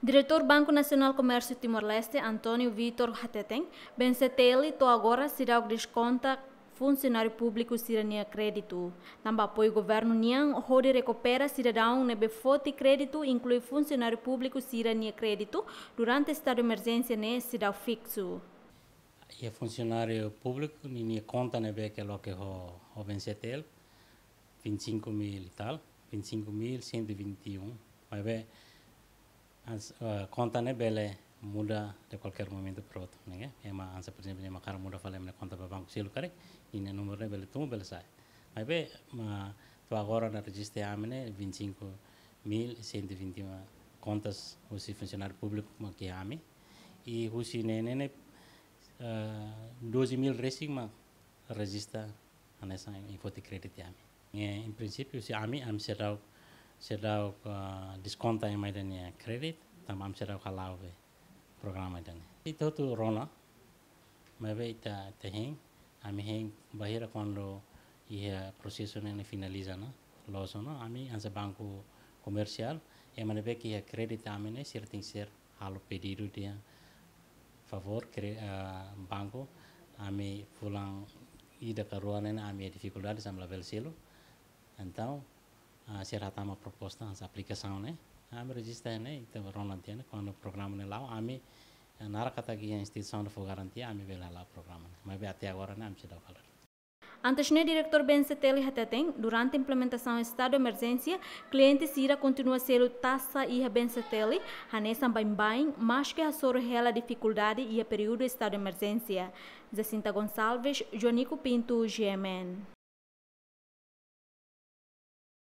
Diretor Banco Nacional Comércio Timor-Leste, Antônio Vitor Hateteng, bence to agora será o desconta funcionário público Cirania Crédito. Tamba apoio governo Nian, Rode recupera cidadão nebe crédito, inclui funcionário público Cirania Crédito, durante estado de emergência ne né, cidadão fixo. E é funcionário público, minha conta nebe né, é que é o que ho, ho 25 mil e tal, 25.121, vai ver Eh, kontane bele muda de qualquer momento para outro, né? É uma ansa por exemplo, uma cara muda falei, na conta para banco silo care, e ne número ne bele tumo bele sai. Mas be, ma tu agora na registre amene 25.121 contas usi funcionário público ma que ame I usi ne ne ne uh, 12.000 racing ma registra anessa hipote credit ya ame. E, em princípio, se ame am será sedau uh, diskon ta mai dani kredit tamam sedau kalau be program mai itu tu rona mebe ita tehing ami heng bahira kon lo iya proseso ini finaliza na lo sono ami anse banku komersial e mana be kredit, kredit amene sirting sir halo pediru dia favor kre uh, eh, bangku ami pulang ida karuanen ami dificuldades am la silo, entau σε ρατά uma proposta σε aplicação né a ame registra né então Ronaldinho tiene quando programa ne lao ame nara kata que a instituição não de garantia ame vela lá o programa mas até agora né ame se dá falar Antes né diretor Bencetelli Hatateng, durante a implementação do estado de emergência, clientes ira continua a ser o taxa e a a nessa bem bem mas que a real dificuldade e a período do estado de emergência. Jacinta Gonçalves, Jonico Pinto, GMN.